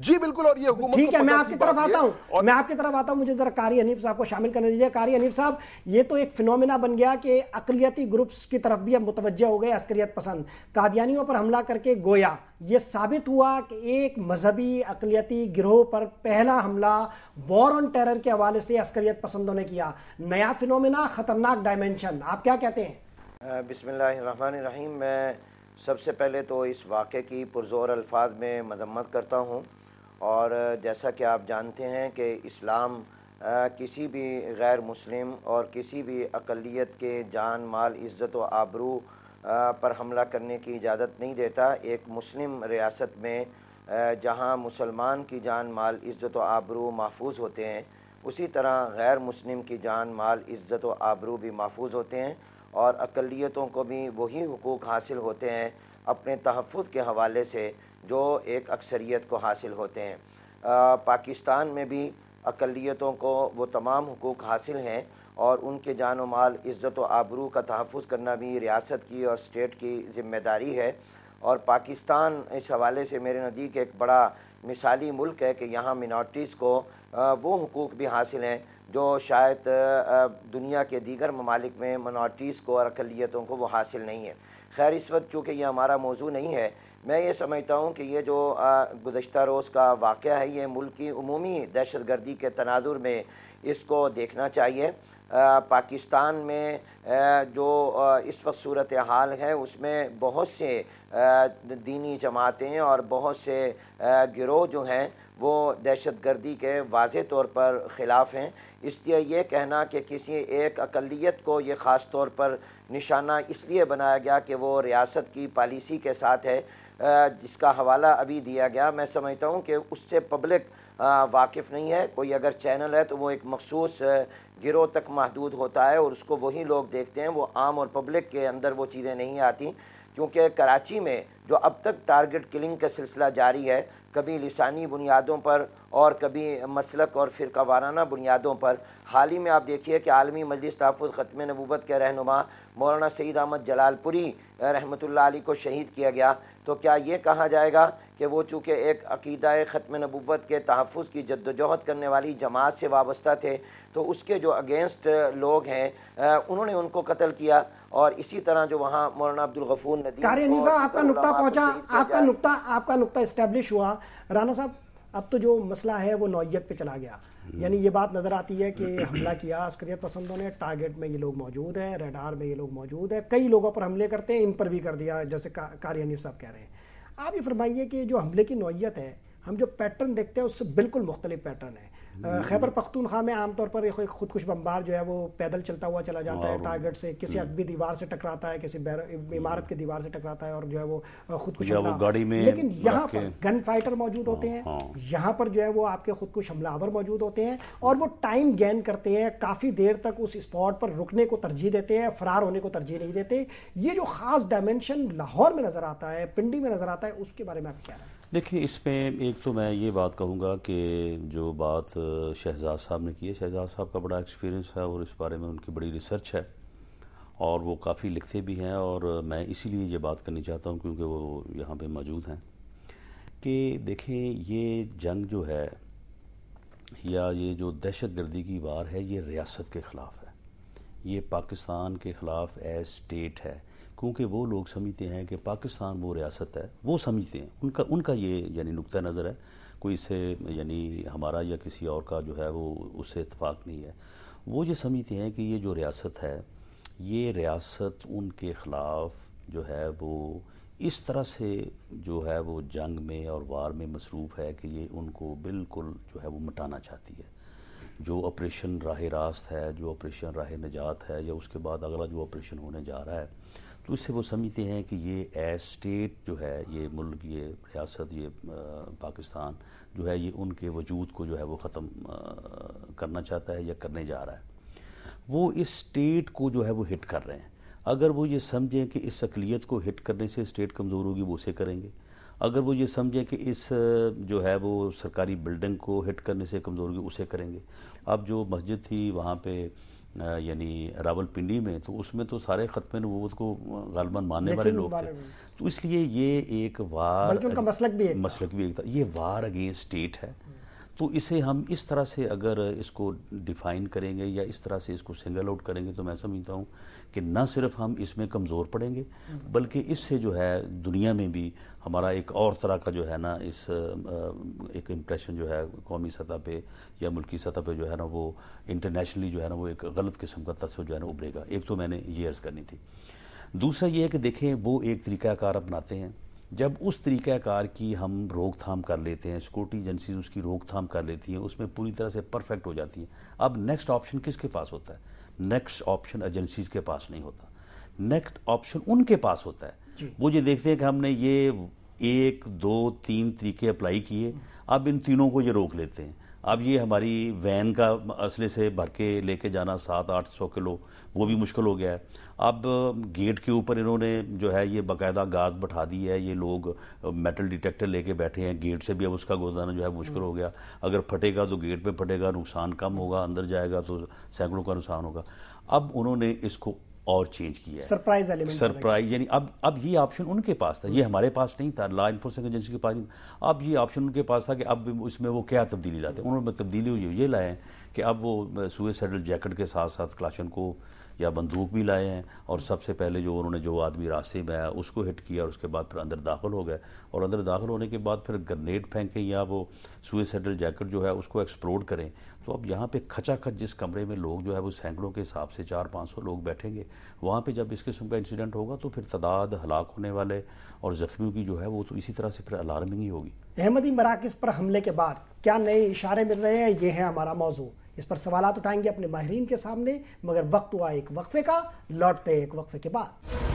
जी बिल्कुल और ये हुकूमत ठीक है मैं आपकी तरफ आता हूँ और... मैं आपकी तरफ आता हूँ मुझे जरा कारी हनीफ साहब को शामिल करने दीजिए कारी हनीफ साहब ये तो एक फिनोमिना बन गया कि अकलियती ग्रुप्स की तरफ भी अब मुतवजह हो गए अस्करियत पसंद कादियानियों पर हमला करके गोया ये साबित हुआ कि एक मजहबी अकलियती गिरोह पर पहला हमला वॉर ऑन टेरर के हवाले से अस्करियत पसंदों ने किया नया फिनोमिना खतरनाक डायमेंशन आप क्या कहते हैं बिसमीम मैं सबसे पहले तो इस वाक़े की पुरजोर अल्फाज में मजम्मत करता हूँ और जैसा कि आप जानते हैं कि इस्लाम किसी भी गैर मुस्लिम और किसी भी अकलीत के जान माल इज़्ज़त व आबरू पर हमला करने की इजाज़त नहीं देता एक मुस्लिम रियासत में जहाँ मुसलमान की जान माल इज़्ज़त व आबरू महफूज होते हैं उसी तरह गैर मुस्लिम की जान माल इज़्ज़त व आबरू भी महफूज होते हैं और अकलीतों को भी वही हकूक़ हासिल होते हैं अपने तहफ़ के हवाले से जो एक अक्सरियत को हासिल होते हैं आ, पाकिस्तान में भी अकलीतों को वो तमाम हकूक़ हासिल हैं और उनके जान व माल इज़्ज़त व आबरू का तहफ़ करना भी रियासत की और स्टेट की ज़िम्मेदारी है और पाकिस्तान इस हवाले से मेरे नज़दीक एक बड़ा मिसाली मुल्क है कि यहाँ मिनार्टीज़ को वो हकूक़ भी हासिल हैं जो शायद दुनिया के दीगर ममालिक में मिनार्टीज़ को और अकलीतों को वो हासिल नहीं है खैर इस वक्त चूँकि ये हमारा मौजू नहीं है मैं ये समझता हूँ कि ये जो गुज्त रोज़ का वाक़ है ये मुल्क की अमूमी दहशत गर्दी के तनाजुर में इसको देखना चाहिए आ, पाकिस्तान में आ, जो आ, इस वक्त सूरत हाल है उसमें बहुत से दीनी जमातें और बहुत से गिरोह जो हैं वो दहशत गर्दी के वाज तौर पर ख़िलाफ़ हैं इसलिए ये कहना कि किसी एक अकलीत को ये ख़ास तौर पर निशाना इसलिए बनाया गया कि वो रियासत की पॉलिसी के साथ है जिसका हवाला अभी दिया गया मैं समझता हूँ कि उससे पब्लिक वाकिफ़ नहीं है कोई अगर चैनल है तो वो एक मखसूस गिरोह तक महदूद होता है और उसको वही लोग देखते हैं वो आम और पब्लिक के अंदर वो चीज़ें नहीं आती क्योंकि कराची में जो अब तक टारगेट किलिंग का सिलसिला जारी है कभी लसानी बुनियादों पर और कभी मसलक और फिरका वाराना बुनियादों पर हाल ही में आप देखिए कि आलमी मजलिस तहफ़ ख़त्म नबूबत के रहनुमा मौलाना सईद अहमद जलालपुरी रहमतुल्ला अली को शहीद किया गया तो क्या ये कहा जाएगा कि वो चूँकि एक अकीदा ख़त्म नबूत के तहफ़ की जद्दोजहद करने वाली जमात से वाबस्ता थे तो उसके जो अगेंस्ट लोग हैं उन्होंने उनको कत्ल किया और इसी तरह जो वहाँ मौलाना अब्दुल गफूर नदी आपका नुकता पहुँचा आपका नुकता आपका नुकता इस्टेब्लिश हुआ राना साहब अब तो जो मसला है वो नोयत पर चला गया यानी ये बात नज़र आती है कि हमला किया अस्करियत पसंदों ने टारगेट में ये लोग मौजूद हैं रेडार में ये लोग मौजूद हैं कई लोगों पर हमले करते हैं इन पर भी कर दिया जैसे का, साहब कह रहे हैं आप ये फरमाइए कि जो हमले की नौीयत है हम जो पैटर्न देखते हैं उससे बिल्कुल मुख्तलिफ पैटर्न है खैबर पख्तूनख्वा में आमतौर पर एक खुदकुश बम्बार जो है वो पैदल चलता हुआ चला जाता है टारगेट से किसी हम्म। अकबी दीवार से टकराता है किसी इमारत की दीवार से टकराता है और जो है वो खुदकुश गाड़ी में लेकिन यहाँ पर गन फाइटर मौजूद होते हाँ, हैं हाँ। यहाँ पर जो है वो आपके खुदकुश हमलावर मौजूद होते हैं और वो टाइम गेन करते हैं काफ़ी देर तक उस स्पॉट पर रुकने को तरजीह देते हैं फरार होने को तरजीह नहीं देते ये जो खास डायमेंशन लाहौर में नज़र आता है पिंडी में नज़र आता है उसके बारे में आप क्या देखिए इसमें एक तो मैं ये बात कहूँगा कि जो बात शहजाद साहब ने की है शहजाद साहब का बड़ा एक्सपीरियंस है और इस बारे में उनकी बड़ी रिसर्च है और वो काफ़ी लिखते भी हैं और मैं इसीलिए ये बात करनी चाहता हूँ क्योंकि वो यहाँ पे मौजूद हैं कि देखें ये जंग जो है या ये जो दहशत गर्दी की वार है ये रियासत के ख़िलाफ़ है ये पाकिस्तान के ख़िलाफ़ ए स्टेट है क्योंकि वो लोग समझते हैं कि पाकिस्तान वो रियासत है वो समझते हैं उनका उनका ये यानी नुकता नज़र है कोई इससे यानी हमारा या किसी और का जो है वो उससे इतफाक़ नहीं है वो ये समझते हैं कि ये जो रियासत है ये रियासत उनके ख़िलाफ़ जो है वो इस तरह से जो है वो जंग में और वार में मसरूफ़ है कि ये उनको बिल्कुल जो है वो मटाना चाहती है जो ऑपरेशन राह रास्त है जो ऑपरेशन राह निजात है या उसके बाद अगला जो ऑपरेशन होने जा रहा है तो इससे वो समझते हैं कि ये ए स्टेट जो है ये मुल्क ये रियासत ये पाकिस्तान जो है ये उनके वजूद को जो है वो ख़त्म करना चाहता है या करने जा रहा है वो इस स्टेट को जो है वो हिट कर रहे हैं अगर वो ये समझें कि इस अकलीत को हिट करने से स्टेट कमज़ोर होगी वो उसे करेंगे अगर वो ये समझे कि इस जो है वो सरकारी बिल्डिंग को हिट करने से कमज़ोर होगी उसे करेंगे अब जो मस्जिद थी वहाँ पे यानी रावलपिंडी में तो उसमें तो सारे ख़त्म नबूत को गालबन मानने वाले लोग थे तो इसलिए ये एक वार मसलक भी मसलक भी एक था ये वार अगेंस्ट स्टेट है हम्म। तो इसे हम इस तरह से अगर इसको डिफाइन करेंगे या इस तरह से इसको सिंगल आउट करेंगे तो मैं समझता हूँ कि न सिर्फ हम इसमें कमज़ोर पड़ेंगे बल्कि इससे जो है दुनिया में भी हमारा एक और तरह का जो है ना इस एक इम्प्रेशन जो है कौमी सतह पे या मुल्की सतह पे जो है ना वो इंटरनेशनली जो है ना वो एक गलत किस्म का तस्वर जो है ना उभरेगा एक तो मैंने ये अर्ज़ करनी थी दूसरा ये है कि देखें वो एक तरीक़ाकार अपनाते हैं जब उस तरीक़ाकार की हम रोकथाम कर लेते हैं सिक्योरिटी एजेंसीज उसकी रोकथाम कर लेती हैं उसमें पूरी तरह से परफेक्ट हो जाती हैं अब नेक्स्ट ऑप्शन किसके पास होता है नेक्स्ट ऑप्शन एजेंसीज के पास नहीं होता नेक्स्ट ऑप्शन उनके पास होता है वो ये देखते हैं कि हमने ये एक दो तीन तरीके अप्लाई किए अब इन तीनों को ये रोक लेते हैं अब ये हमारी वैन का असले से भर के लेके जाना सात आठ सौ किलो वो भी मुश्किल हो गया है अब गेट के ऊपर इन्होंने जो है ये बाकायदा गाद बैठा दी है ये लोग मेटल डिटेक्टर लेके बैठे हैं गेट से भी अब उसका गोदाना जो है मुश्किल हो गया अगर फटेगा तो गेट पे फटेगा नुकसान कम होगा अंदर जाएगा तो सैकड़ों का नुकसान होगा अब उन्होंने इसको और चेंज किया है सरप्राइज एलिमेंट सरप्राइज यानी अब अब ये ऑप्शन उनके पास था ये हमारे पास नहीं था लॉ इन्फोर्समेंट एजेंसी के पास नहीं था अब ये ऑप्शन उनके पास था कि अब उसमें वो क्या तब्दीली लाते हैं उन्होंने तब्दीली ये लाए कि अब वो सुए सेडल जैकेट के साथ साथ क्लाशन को या बंदूक भी लाए हैं और सबसे पहले जो उन्होंने जो आदमी रास्ते में आया उसको हिट किया और उसके बाद फिर अंदर दाखिल हो गए और अंदर दाखिल होने के बाद फिर ग्रनेड फेंकें या वो सुइसाइडल जैकेट जो है उसको एक्सप्लोड करें तो अब यहाँ पे खच जिस कमरे में लोग जो है वो सैकड़ों के हिसाब से चार पाँच सौ लोग बैठेंगे वहाँ पे जब इस किस्म का इंसिडेंट होगा तो फिर तादाद हलाक होने वाले और ज़ख्मियों की जो है वो तो इसी तरह से फिर अलार्मिंग ही होगी अहमदी मराकज़ पर हमले के बाद क्या नए इशारे मिल रहे हैं ये है हमारा मौजूद इस पर सवाल उठाएंगे अपने माहरीन के सामने मगर वक्त हुआ एक वक्फे का लौटते एक वक्फे के बाद